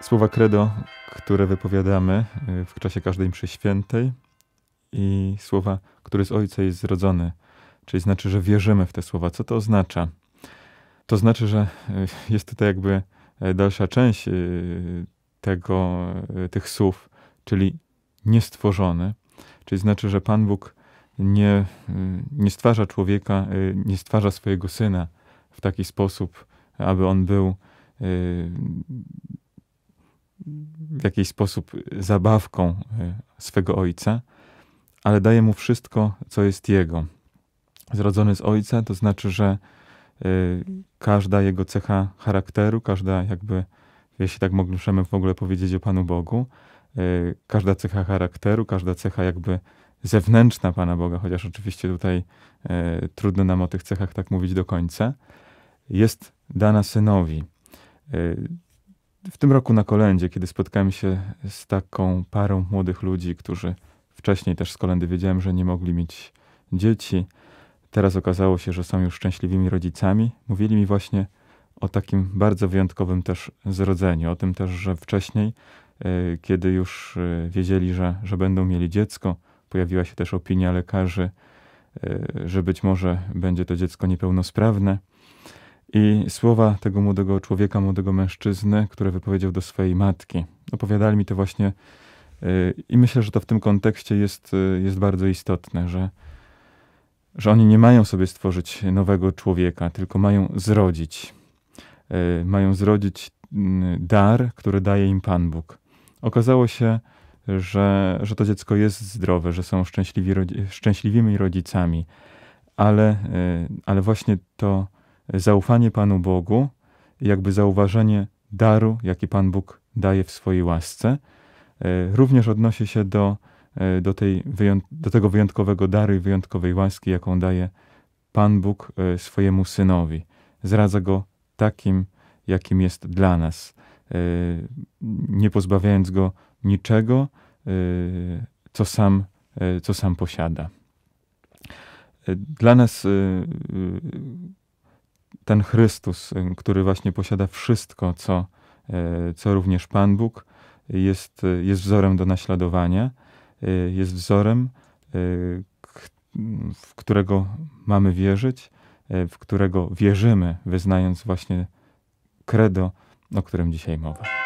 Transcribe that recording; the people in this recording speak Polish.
słowa credo, które wypowiadamy y, w czasie każdej mszy świętej i słowa, który z Ojca jest zrodzony, czyli znaczy, że wierzymy w te słowa. Co to oznacza? To znaczy, że y, jest tutaj jakby e, dalsza część y, tego, tych słów, czyli niestworzony, czyli znaczy, że Pan Bóg nie, nie stwarza człowieka, nie stwarza swojego syna w taki sposób, aby on był w jakiś sposób y, zabawką y, swego ojca, ale daje mu wszystko, co jest jego. Zrodzony z ojca, to znaczy, że y, każda jego cecha charakteru, każda jakby, jeśli tak możemy w ogóle powiedzieć o Panu Bogu, każda cecha charakteru, każda cecha jakby zewnętrzna Pana Boga, chociaż oczywiście tutaj trudno nam o tych cechach tak mówić do końca, jest dana synowi w tym roku na kolędzie, kiedy spotkałem się z taką parą młodych ludzi, którzy wcześniej też z kolendy wiedziałem, że nie mogli mieć dzieci. Teraz okazało się, że są już szczęśliwymi rodzicami. Mówili mi właśnie o takim bardzo wyjątkowym też zrodzeniu, o tym też, że wcześniej, e, kiedy już e, wiedzieli, że, że będą mieli dziecko, pojawiła się też opinia lekarzy, e, że być może będzie to dziecko niepełnosprawne. I słowa tego młodego człowieka, młodego mężczyzny, które wypowiedział do swojej matki. Opowiadali mi to właśnie y, i myślę, że to w tym kontekście jest, y, jest bardzo istotne, że, że oni nie mają sobie stworzyć nowego człowieka, tylko mają zrodzić. Y, mają zrodzić dar, który daje im Pan Bóg. Okazało się, że, że to dziecko jest zdrowe, że są szczęśliwi, szczęśliwymi rodzicami, ale, ale właśnie to zaufanie Panu Bogu, jakby zauważenie daru, jaki Pan Bóg daje w swojej łasce, e, również odnosi się do, e, do, tej, do tego wyjątkowego daru i wyjątkowej łaski, jaką daje Pan Bóg e, swojemu synowi. Zradza go takim, jakim jest dla nas, nie pozbawiając go niczego, co sam, co sam posiada. Dla nas ten Chrystus, y, który właśnie posiada wszystko, co, e, co również Pan Bóg, jest, jest wzorem do naśladowania, e, jest wzorem, e, w którego mamy wierzyć, w którego wierzymy, wyznając właśnie credo, o którym dzisiaj mowa.